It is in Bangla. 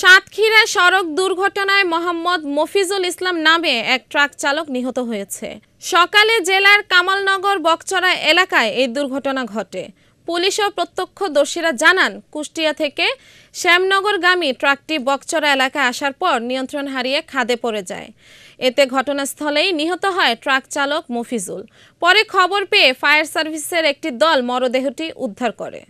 সাতক্ষীরা সড়ক দুর্ঘটনায় মোহাম্মদ মফিজুল ইসলাম নামে এক ট্রাক চালক নিহত হয়েছে সকালে জেলার কামালনগর বকচরা এলাকায় এই দুর্ঘটনা ঘটে পুলিশ ও প্রত্যক্ষদর্শীরা জানান কুষ্টিয়া থেকে শ্যামনগরগামী ট্রাকটি বকচরা এলাকায় আসার পর নিয়ন্ত্রণ হারিয়ে খাদে পড়ে যায় এতে ঘটনাস্থলেই নিহত হয় ট্রাক চালক মফিজুল পরে খবর পেয়ে ফায়ার সার্ভিসের একটি দল মরদেহটি উদ্ধার করে